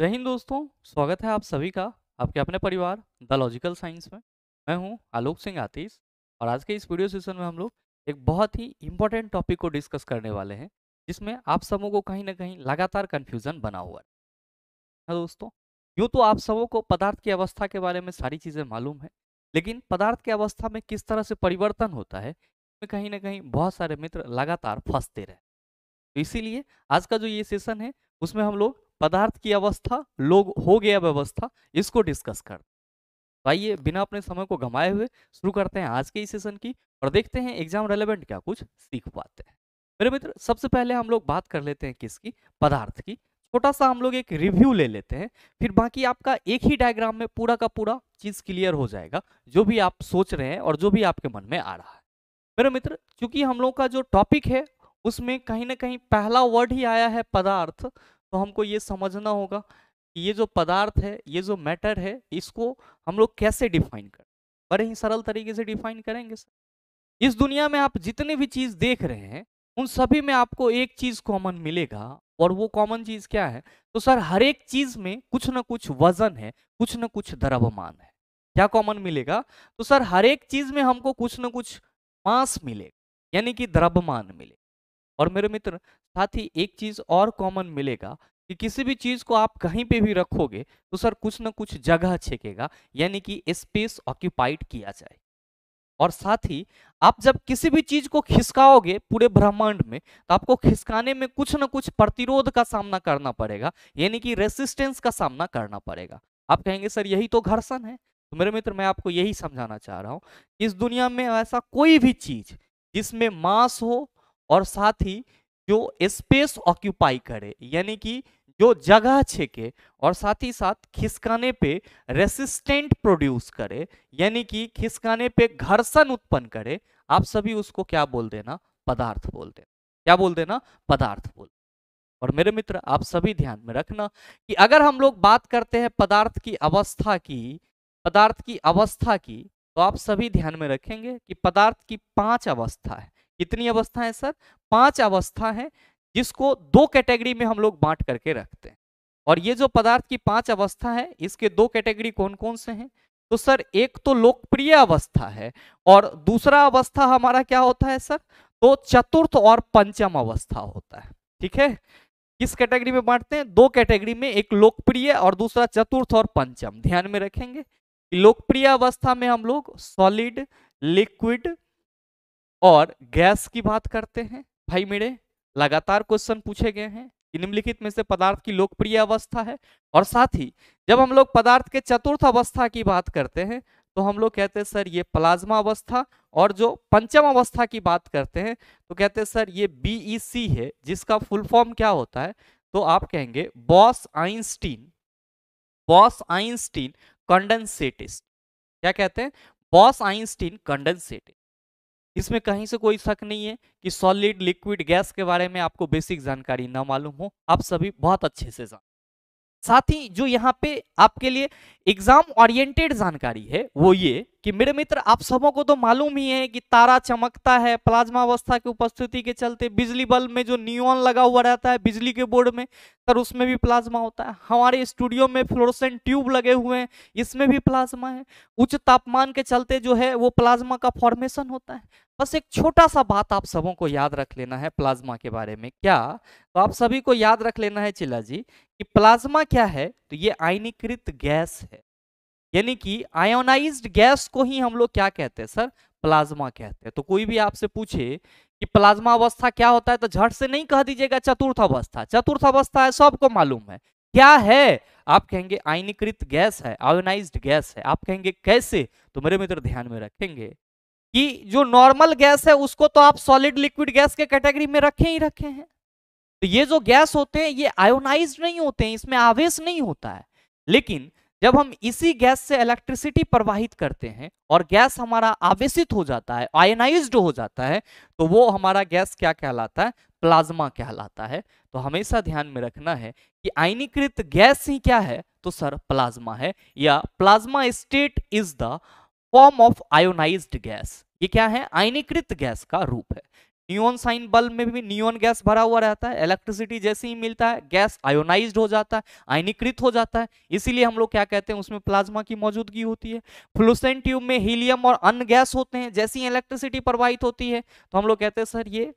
जय हिंद दोस्तों स्वागत है आप सभी का आपके अपने परिवार द लॉजिकल साइंस में मैं हूं आलोक सिंह आतीश और आज के इस वीडियो सेशन में हम लोग एक बहुत ही इंपॉर्टेंट टॉपिक को डिस्कस करने वाले हैं जिसमें आप सबों को कहीं ना कहीं लगातार कन्फ्यूजन बना हुआ है हाँ दोस्तों यूँ तो आप सबों को पदार्थ की अवस्था के बारे में सारी चीज़ें मालूम है लेकिन पदार्थ की अवस्था में किस तरह से परिवर्तन होता है कहीं ना कहीं बहुत सारे मित्र लगातार फंसते रहे तो इसीलिए आज का जो ये सेशन है उसमें हम लोग पदार्थ की अवस्था लोग हो गया व्यवस्था इसको डिस्कस कर आइए बिना अपने समय को घमाए हुए शुरू करते हैं आज के इस सेशन की और देखते हैं एग्जाम रेलेवेंट क्या कुछ सीख पाते हैं मेरे मित्र सबसे पहले हम लोग बात कर लेते हैं किसकी पदार्थ की छोटा सा हम लोग एक रिव्यू ले लेते हैं फिर बाकी आपका एक ही डायग्राम में पूरा का पूरा चीज क्लियर हो जाएगा जो भी आप सोच रहे हैं और जो भी आपके मन में आ रहा है मेरे मित्र चूंकि हम लोग का जो टॉपिक है उसमें कहीं ना कहीं पहला वर्ड ही आया है पदार्थ तो हमको ये समझना होगा कि ये जो पदार्थ है ये जो मैटर है इसको हम लोग कैसे डिफाइन करें बड़े ही सरल तरीके से डिफाइन करेंगे सर इस दुनिया में आप जितने भी चीज़ देख रहे हैं उन सभी में आपको एक चीज़ कॉमन मिलेगा और वो कॉमन चीज़ क्या है तो सर हर एक चीज़ में कुछ ना कुछ वजन है कुछ ना कुछ द्रव्यमान है क्या कॉमन मिलेगा तो सर हर एक चीज़ में हमको कुछ ना कुछ मास मिलेगा यानी कि द्रव्यमान मिलेगा और मेरे मित्र साथ ही एक चीज और कॉमन मिलेगा कि किसी भी चीज को आप कहीं पे भी रखोगे तो सर कुछ ना कुछ जगह छेकेगा यानी कि स्पेस ऑक्यूपाइड किया जाए और साथ ही आप जब किसी भी चीज को खिसकाओगे पूरे ब्रह्मांड में तो आपको खिसकाने में कुछ ना कुछ प्रतिरोध का सामना करना पड़ेगा यानी कि रेसिस्टेंस का सामना करना पड़ेगा आप कहेंगे सर यही तो घर्षण है तो मेरे मित्र मैं आपको यही समझाना चाह रहा हूँ इस दुनिया में ऐसा कोई भी चीज जिसमें मास हो और साथ ही जो स्पेस ऑक्यूपाई करे यानी कि जो जगह छेके और साथ ही साथ खिसकाने पे रेसिस्टेंट प्रोड्यूस करे यानी कि खिसकाने पे घर्षण उत्पन्न करे आप सभी उसको क्या बोल देना पदार्थ बोल देना क्या बोल देना पदार्थ बोल और मेरे मित्र आप सभी ध्यान में रखना कि अगर हम लोग बात करते हैं पदार्थ की अवस्था की पदार्थ की अवस्था की तो आप सभी ध्यान में रखेंगे कि पदार्थ की पांच अवस्था है कितनी अवस्था है सर पांच अवस्था है जिसको दो कैटेगरी में हम लोग बांट करके रखते हैं और ये जो पदार्थ की पांच अवस्था है इसके दो कैटेगरी कौन कौन से हैं तो सर एक तो लोकप्रिय अवस्था है और दूसरा अवस्था हमारा क्या होता है सर तो चतुर्थ और पंचम अवस्था होता है ठीक है किस कैटेगरी में बांटते हैं दो कैटेगरी में एक लोकप्रिय और दूसरा चतुर्थ और पंचम ध्यान में रखेंगे लोकप्रिय अवस्था में हम लोग सॉलिड लिक्विड और गैस की बात करते हैं भाई मेरे लगातार क्वेश्चन पूछे गए हैं कि निम्नलिखित में से पदार्थ की लोकप्रिय अवस्था है और साथ ही जब हम लोग पदार्थ के चतुर्थ अवस्था की बात करते हैं तो हम लोग कहते हैं सर ये प्लाज्मा अवस्था और जो पंचम अवस्था की बात करते हैं तो कहते हैं सर ये बीईसी e है जिसका फुल फॉर्म क्या होता है तो आप कहेंगे Bose Einstein Bose Einstein condensate क्या कहते हैं बॉस आइंस्टीन कंडेंसेटिस्ट इसमें कहीं से कोई शक नहीं है कि सॉलिड लिक्विड गैस के बारे में आपको बेसिक जानकारी ना मालूम हो आप सभी बहुत अच्छे से जान साथ ही जो यहाँ पे आपके लिए एग्जाम ओरिएंटेड जानकारी है वो ये कि मेरे मित्र आप सबों को तो मालूम ही है कि तारा चमकता है प्लाज्मा अवस्था की उपस्थिति के चलते बिजली बल्ब में जो न्यून लगा हुआ रहता है बिजली के बोर्ड में सर उसमें भी प्लाज्मा होता है हमारे स्टूडियो में फ्लोरोसेंट ट्यूब लगे हुए हैं इसमें भी प्लाज्मा है उच्च तापमान के चलते जो है वो प्लाज्मा का फॉर्मेशन होता है बस एक छोटा सा बात आप सबों को याद रख लेना है प्लाज्मा के बारे में क्या तो आप सभी को याद रख लेना है चिल्ला जी कि प्लाज्मा क्या है तो ये आयनीकृत गैस है यानी कि आयोनाइज्ड गैस को ही हम लोग क्या कहते हैं सर प्लाज्मा कहते हैं तो कोई भी आपसे पूछे कि प्लाज्मा अवस्था क्या होता है तो झट से नहीं कह दीजिएगा चतुर्थ अवस्था चतुर्थ अवस्था है सबको मालूम है क्या है आप कहेंगे आयनीकृत गैस है आयोनाइज्ड गैस है आप कहेंगे कैसे तो मेरे मित्र ध्यान में रखेंगे कि जो नॉर्मल गैस है उसको तो आप सॉलिड लिक्विड गैस के कैटेगरी में रखे ही रखे हैं तो ये जो गैस होते हैं ये आयोनाइज नहीं होते हैं इसमें आवेश नहीं होता है लेकिन जब हम इसी गैस से इलेक्ट्रिसिटी प्रवाहित करते हैं और गैस हमारा आवेशित हो जाता है आयनाइज्ड हो जाता है तो वो हमारा गैस क्या कहलाता है प्लाज्मा कहलाता है तो हमेशा ध्यान में रखना है कि आयनीकृत गैस ही क्या है तो सर प्लाज्मा है या plasma state is the form of ionise gas ये क्या है आयनीकृत गैस का रूप है न्यून साइन बल्ब में भी न्यून गैस भरा हुआ रहता है इलेक्ट्रिसिटी जैसे ही मिलता है गैस आयोनाइज हो जाता है आयनीकृत हो जाता है इसीलिए हम लोग क्या कहते हैं उसमें प्लाज्मा की मौजूदगी होती है फ्लूसेंट ट्यूब में हीलियम और अन्य गैस होते हैं जैसी इलेक्ट्रिसिटी प्रवाहित होती है तो हम लोग कहते हैं सर ये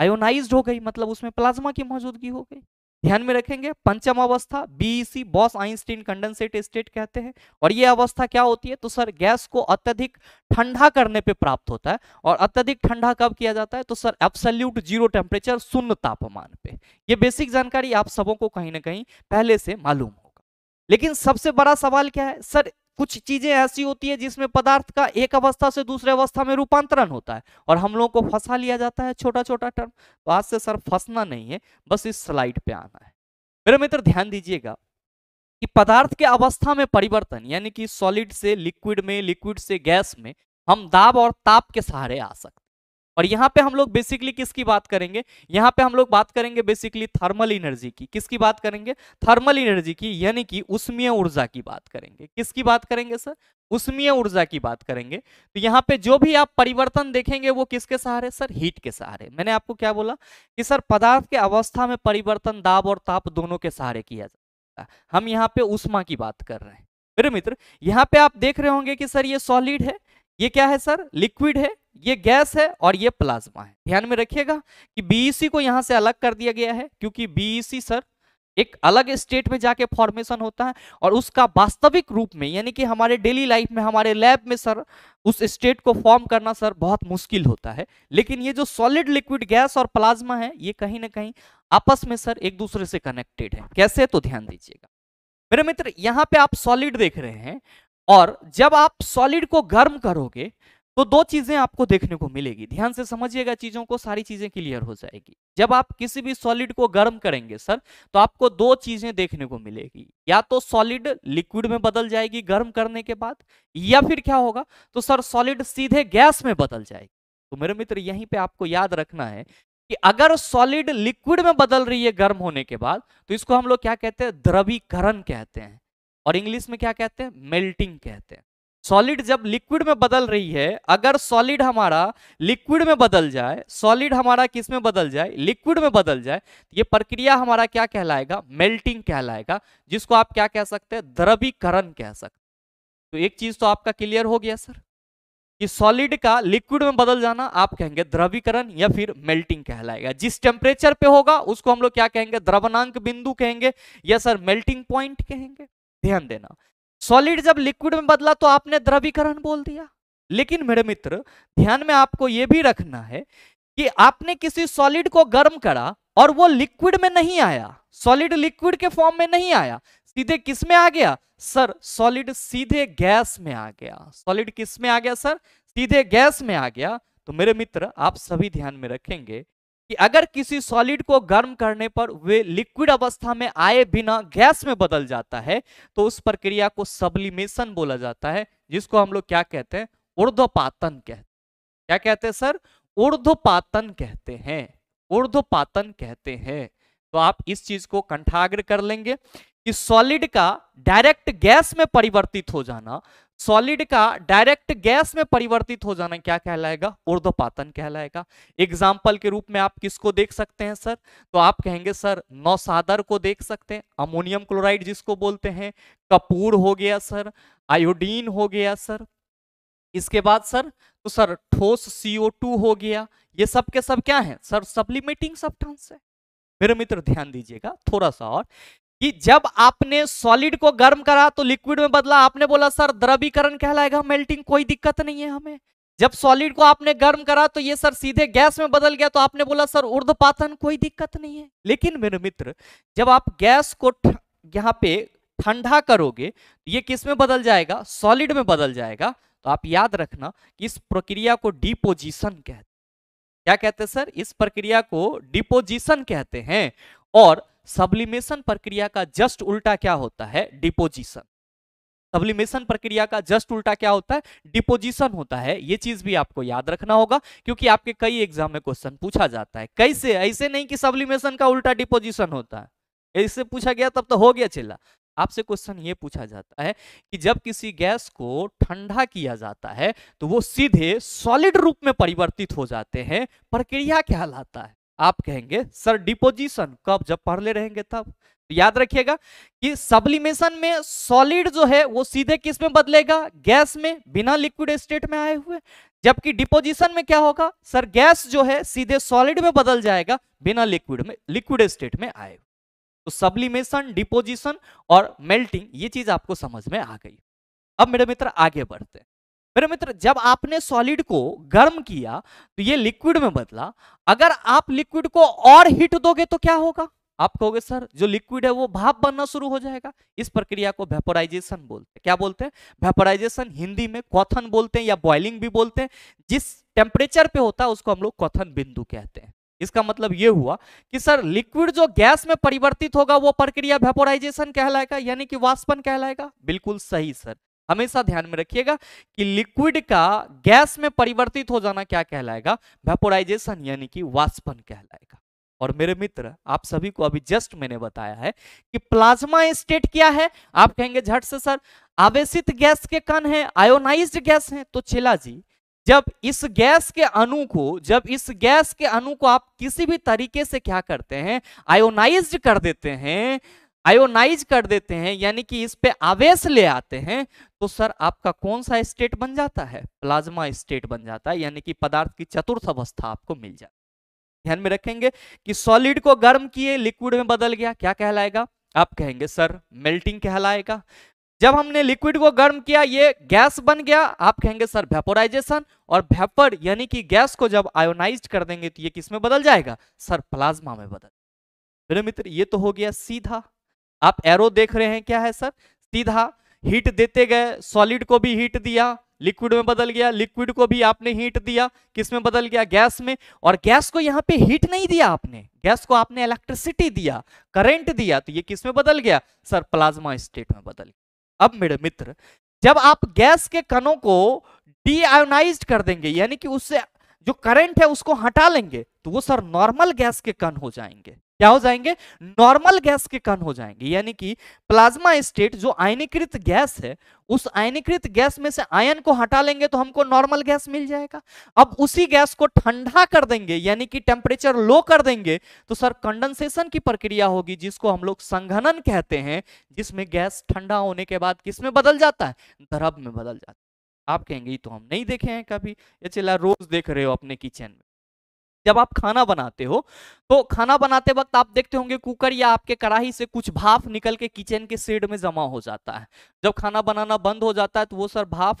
आयोनाइज हो गई मतलब उसमें प्लाज्मा की मौजूदगी हो गई ध्यान में रखेंगे पंचम अवस्था B C Bose Einstein condensate state कहते हैं और ये अवस्था क्या होती है तो सर गैस को अत्यधिक ठंडा करने पे प्राप्त होता है और अत्यधिक ठंडा कब किया जाता है तो सर एब्सल्यूट जीरो टेम्परेचर शून्य तापमान पे ये बेसिक जानकारी आप सबों को कहीं ना कहीं पहले से मालूम होगा लेकिन सबसे बड़ा सवाल क्या है सर कुछ चीजें ऐसी होती है जिसमें पदार्थ का एक अवस्था से दूसरे अवस्था में रूपांतरण होता है और हम लोगों को फंसा लिया जाता है छोटा छोटा टर्म तो आज से सर फंसना नहीं है बस इस स्लाइड पे आना है मेरे मित्र ध्यान दीजिएगा कि पदार्थ के अवस्था में परिवर्तन यानी कि सॉलिड से लिक्विड में लिक्विड से गैस में हम दाब और ताप के सहारे आ सकते और यहाँ पे हम लोग बेसिकली किसकी बात करेंगे यहाँ पे हम लोग बात करेंगे बेसिकली थर्मल एनर्जी की किसकी बात करेंगे थर्मल एनर्जी की यानी कि उष्मीय ऊर्जा की बात करेंगे किसकी बात करेंगे सर उष्मीय ऊर्जा की बात करेंगे तो यहाँ पे जो भी आप परिवर्तन देखेंगे वो किसके सहारे सर हीट के सहारे मैंने आपको क्या बोला कि सर पदार्थ के अवस्था में परिवर्तन दाब और ताप दोनों के सहारे किया जाता है हम यहाँ पे उष्मा की बात कर रहे हैं मेरे मित्र यहाँ पे आप देख रहे होंगे कि सर ये सॉलिड है ये क्या है सर लिक्विड है ये गैस है और ये प्लाज्मा है ध्यान में रखिएगा कि बीईसी e को यहां से अलग कर दिया गया है क्योंकि बीईसी e सर एक अलग स्टेट में जाके फॉर्मेशन होता है और उसका वास्तविक रूप में यानी कि हमारे डेली लाइफ में हमारे लैब में सर उस स्टेट को फॉर्म करना सर बहुत मुश्किल होता है लेकिन ये जो सॉलिड लिक्विड गैस और प्लाज्मा है ये कहीं ना कहीं आपस में सर एक दूसरे से कनेक्टेड है कैसे तो ध्यान दीजिएगा मेरे मित्र यहाँ पे आप सॉलिड देख रहे हैं और जब आप सॉलिड को गर्म करोगे तो दो चीजें आपको देखने को मिलेगी ध्यान से समझिएगा चीजों को सारी चीजें क्लियर हो जाएगी जब आप किसी भी सॉलिड को गर्म करेंगे सर तो आपको दो चीजें देखने को मिलेगी या तो सॉलिड लिक्विड में बदल जाएगी गर्म करने के बाद या फिर क्या होगा तो सर सॉलिड सीधे गैस में बदल जाएगी तो मेरे मित्र यहीं पर आपको याद रखना है कि अगर सॉलिड लिक्विड में बदल रही है गर्म होने के बाद तो इसको हम लोग क्या कहते हैं द्रवीकरण कहते हैं और इंग्लिश में क्या कहते हैं मेल्टिंग कहते हैं सॉलिड जब लिक्विड में बदल रही है अगर सॉलिड हमारा लिक्विड में बदल जाए सॉलिड हमारा किस में बदल जाए लिक्विड में बदल जाए तो ये प्रक्रिया हमारा क्या कहलाएगा मेल्टिंग कहलाएगा जिसको आप क्या कह सकते हैं द्रवीकरण कह सकते तो एक चीज तो आपका क्लियर हो गया सर कि सॉलिड का लिक्विड में बदल जाना आप कहेंगे द्रवीकरण या फिर मेल्टिंग कहलाएगा जिस टेम्परेचर पे होगा उसको हम लोग क्या कहेंगे द्रवनांक बिंदु कहेंगे या सर मेल्टिंग पॉइंट कहेंगे ध्यान देना सॉलिड जब लिक्विड में बदला तो आपने द्रवीकरण बोल दिया लेकिन मेरे मित्र ध्यान में आपको यह भी रखना है कि आपने किसी सॉलिड को गर्म करा और वो लिक्विड में नहीं आया सॉलिड लिक्विड के फॉर्म में नहीं आया सीधे किस में आ गया सर सॉलिड सीधे गैस में आ गया सॉलिड किस में आ गया सर सीधे गैस में आ गया तो मेरे मित्र आप सभी ध्यान में रखेंगे कि अगर किसी सॉलिड को गर्म करने पर वे लिक्विड अवस्था में आए बिना गैस में बदल जाता है तो उस प्रक्रिया को सब्लिमेशन बोला जाता है जिसको हम लोग क्या कहते हैं उर्ध्वपातन कहते क्या कहते हैं सर उर्ध्वपातन कहते हैं उर्ध्वपातन कहते हैं तो आप इस चीज को कंठाग्र कर लेंगे कि सॉलिड का डायरेक्ट गैस में परिवर्तित हो जाना सॉलिड का डायरेक्ट गैस में परिवर्तित हो जाना क्या कहलाएगा उर्ध्वपातन कहलाएगा एग्जाम्पल के रूप में आप किसको देख सकते हैं सर तो आप कहेंगे सर नौसादर को देख सकते हैं अमोनियम क्लोराइड जिसको बोलते हैं कपूर हो गया सर आयोडीन हो गया सर इसके बाद सर तो सर ठोस CO2 हो गया ये सब के सब क्या है सर सप्लीमेटिंग सब्सटेंस है मेरे मित्र ध्यान दीजिएगा थोड़ा सा और कि जब आपने सॉलिड को गर्म करा तो लिक्विड में बदला आपने बोला सर द्रवीकरण कहलाएगा मेल्टिंग कोई दिक्कत नहीं है हमें जब सॉलिड को आपने गर्म करा तो ये सर सीधे गैस में बदल गया तो आपने बोला सर उर्धपातन कोई दिक्कत नहीं है लेकिन मेरे मित्र जब आप गैस को यहाँ पे ठंडा करोगे तो ये किस में बदल जाएगा सॉलिड में बदल जाएगा तो आप याद रखना कि इस प्रक्रिया को डिपोजिशन कहते क्या कहते हैं सर इस प्रक्रिया को डिपोजिशन कहते हैं और सब्लिमेशन प्रक्रिया का जस्ट उल्टा क्या होता है डिपोजिशन सब्लिमेशन प्रक्रिया का जस्ट उल्टा क्या होता है डिपोजिशन होता है ये चीज भी आपको याद रखना होगा क्योंकि आपके कई एग्जाम में क्वेश्चन पूछा जाता है कैसे ऐसे नहीं कि सब्लिमेशन का उल्टा डिपोजिशन होता है ऐसे पूछा गया तब तो हो गया चिल्ला आपसे क्वेश्चन ये पूछा जाता है कि जब किसी गैस को ठंडा किया जाता है तो वो सीधे सॉलिड रूप में परिवर्तित हो जाते हैं प्रक्रिया लाता है आप कहेंगे सर डिपोजिशन कब जब पढ़ ले रहेंगे तब तो याद रखिएगा कि सब्लिमेशन में सॉलिड जो है वो सीधे किस में बदलेगा गैस में बिना लिक्विड स्टेट में आए हुए जबकि डिपोजिशन में क्या होगा सर गैस जो है सीधे सॉलिड में बदल जाएगा बिना लिक्विड में लिक्विड स्टेट में आए हुए तो सब्लिमेशन डिपोजिशन और मेल्टिंग ये चीज आपको समझ में आ गई अब मेरे मित्र आगे बढ़ते हैं मेरे मित्र जब आपने सॉलिड को गर्म किया तो ये लिक्विड में बदला अगर आप लिक्विड को और हीट दोगे तो क्या होगा आप कहोगे सर जो लिक्विड है वो भाप बनना शुरू हो जाएगा इस प्रक्रिया को वेपोराइजेशन बोलते हैं क्या बोलते हैं वेपोराइजेशन हिंदी में क्वथन बोलते हैं या बॉइलिंग भी बोलते हैं जिस टेम्परेचर पे होता है उसको हम लोग क्वथन बिंदु कहते हैं इसका मतलब ये हुआ कि सर लिक्विड जो गैस में परिवर्तित होगा वो प्रक्रिया वेपोराइजेशन कहलाएगा यानी कि वाष्पन कहलाएगा बिल्कुल सही सर हमेशा ध्यान में रखिएगा कि लिक्विड का गैस में परिवर्तित हो जाना क्या कहलाएगा वेपोराइजेशन यानी कि वाष्पन कहलाएगा और मेरे मित्र आप सभी को अभी जस्ट मैंने बताया है कि प्लाज्मा स्टेट क्या है आप कहेंगे झट से सर आवेशित गैस के कण है आयोनाइज गैस है तो चिला जी जब इस गैस के अणु को जब इस गैस के अणु को आप किसी भी तरीके से क्या करते हैं आयोनाइज कर देते हैं आयोनाइज कर देते हैं यानी कि इस पे आवेश ले आते हैं तो सर आपका कौन सा स्टेट बन जाता है प्लाज्मा स्टेट बन जाता है यानी कि पदार्थ की चतुर्थ अवस्था आपको मिल जाती है ध्यान में रखेंगे कि सॉलिड को गर्म किए लिक्विड में बदल गया क्या कहलाएगा आप कहेंगे सर मेल्टिंग कहलाएगा जब हमने लिक्विड को गर्म किया ये गैस बन गया आप कहेंगे सर वेपोराइजेशन और वेपर यानी कि गैस को जब आयोनाइज कर देंगे तो ये किस में बदल जाएगा सर प्लाज्मा में बदल मेरे मित्र ये तो हो गया सीधा आप एरो देख रहे हैं क्या है सर सीधा हीट देते गए सॉलिड को भी हीट दिया लिक्विड में बदल गया लिक्विड को भी आपने हीट दिया किस में बदल गया गैस में और गैस को यहाँ पे हीट नहीं दिया आपने गैस को आपने इलेक्ट्रिसिटी दिया करंट दिया तो ये किस में बदल गया सर प्लाज्मा स्टेट में बदल गया अब मेरे मित्र जब आप गैस के कणों को डी कर देंगे यानी कि उससे जो करंट है उसको हटा लेंगे तो वो सर नॉर्मल गैस के कण हो जाएंगे क्या हो जाएंगे नॉर्मल गैस के कण हो जाएंगे यानी कि प्लाज्मा स्टेट जो आयनीकृत गैस है उस आयनीकृत गैस में से आयन को हटा लेंगे तो हमको नॉर्मल गैस मिल जाएगा अब उसी गैस को ठंडा कर देंगे यानी कि टेम्परेचर लो कर देंगे तो सर कंडेंसेशन की प्रक्रिया होगी जिसको हम लोग संघनन कहते हैं जिसमें गैस ठंडा होने के बाद किस में बदल जाता है द्रव में बदल जाता है आप कहेंगे तो हम नहीं देखे हैं कभी ये चिल्ला रोज देख रहे हो अपने किचन में जब आप खाना बनाते हो तो खाना बनाते वक्त आप देखते होंगे कुकर या आपके कढ़ाई से कुछ भाप निकल के किचन के सेड में जमा हो जाता है जब खाना बनाना बंद हो जाता है तो वो सर भाप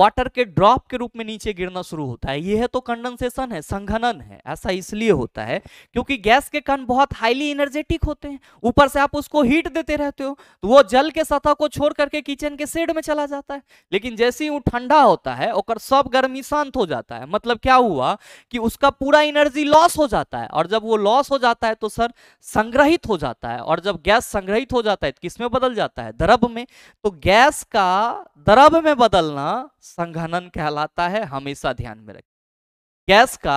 वाटर के ड्रॉप के रूप में नीचे गिरना शुरू होता है यह तो कंडेंसेशन है संघनन है ऐसा इसलिए होता है क्योंकि गैस के कण बहुत हाईली एनर्जेटिक होते हैं ऊपर से आप उसको हीट देते रहते हो तो वो जल के सतह को छोड़ करके किचन के सेड में चला जाता है लेकिन जैसे ही वो ठंडा होता है और सब गर्मी शांत हो जाता है मतलब क्या हुआ कि उसका पूरा एनर्जी एनर्जी लॉस हो जाता है और जब वो लॉस हो जाता है तो सर संग्रहित हो जाता है और जब गैस संग्रहित हो जाता है तो किसमें बदल जाता है द्रव में तो गैस का द्रव में बदलना संघनन कहलाता है हमेशा ध्यान में रखें गैस का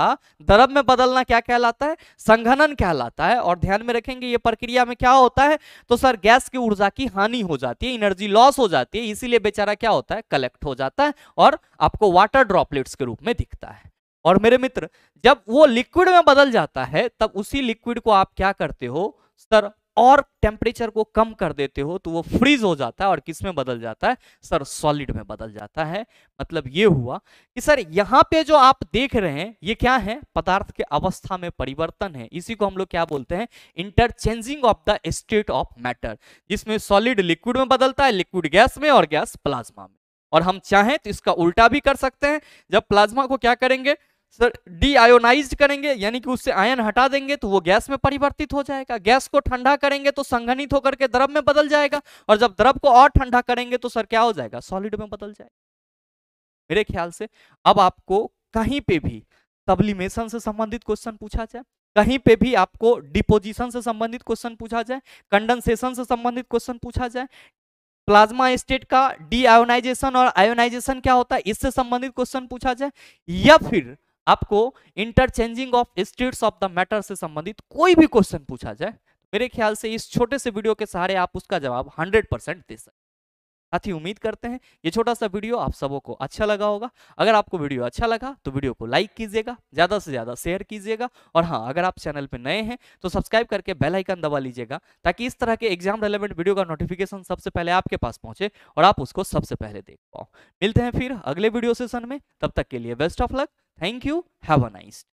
द्रव में बदलना क्या कहलाता है संघनन कहलाता है और ध्यान में रखेंगे ये प्रक्रिया में क्या होता है तो सर गैस की ऊर्जा की हानि हो जाती है एनर्जी लॉस हो जाती है इसीलिए बेचारा क्या होता है कलेक्ट हो जाता है और आपको वाटर ड्रॉपलेट्स के रूप में दिखता है और मेरे मित्र जब वो लिक्विड में बदल जाता है तब उसी लिक्विड को आप क्या करते हो सर और टेम्परेचर को कम कर देते हो तो वो फ्रीज हो जाता है और किस में बदल जाता है सर सॉलिड में बदल जाता है मतलब ये हुआ कि सर यहाँ पे जो आप देख रहे हैं ये क्या है पदार्थ के अवस्था में परिवर्तन है इसी को हम लोग क्या बोलते हैं interchanging of the state of matter जिसमें सॉलिड लिक्विड में बदलता है लिक्विड गैस में और गैस प्लाज्मा में और हम चाहें तो इसका उल्टा भी कर सकते हैं जब प्लाज्मा को क्या करेंगे सर आयोनाइज करेंगे यानी कि उससे आयन हटा देंगे तो वो गैस में परिवर्तित हो जाएगा गैस को ठंडा करेंगे तो संघनित होकर के द्रव में बदल जाएगा और जब द्रव को और ठंडा करेंगे तो सर क्या हो जाएगा सॉलिड में बदल जाएगा मेरे ख्याल से अब आपको कहीं पे भी सब्लिमेशन से संबंधित क्वेश्चन पूछा जाए कहीं पे भी आपको डिपोजिशन से संबंधित क्वेश्चन पूछा जाए कंडेंसेशन से संबंधित क्वेश्चन पूछा जाए प्लाज्मा स्टेट का डीआयोनाइजेशन और आयोनाइजेशन क्या होता है इससे संबंधित क्वेश्चन पूछा जाए या फिर आपको interchanging of states of the matter से संबंधित कोई भी क्वेश्चन पूछा जाए मेरे ख्याल से इस छोटे से वीडियो के सहारे आप उसका जवाब 100 परसेंट दे सकते साथ ही उम्मीद करते हैं ये छोटा सा वीडियो आप सबों को अच्छा लगा होगा अगर आपको वीडियो अच्छा लगा तो वीडियो को लाइक कीजिएगा ज़्यादा से ज़्यादा शेयर कीजिएगा और हाँ अगर आप चैनल पर नए हैं तो सब्सक्राइब करके बेल आइकन दबा लीजिएगा ताकि इस तरह के एग्जाम रिलेवेंट वीडियो का नोटिफिकेशन सबसे पहले आपके पास पहुंचे और आप उसको सबसे पहले देख पाओ मिलते हैं फिर अगले वीडियो सेशन में तब तक के लिए best of luck thank you have a nice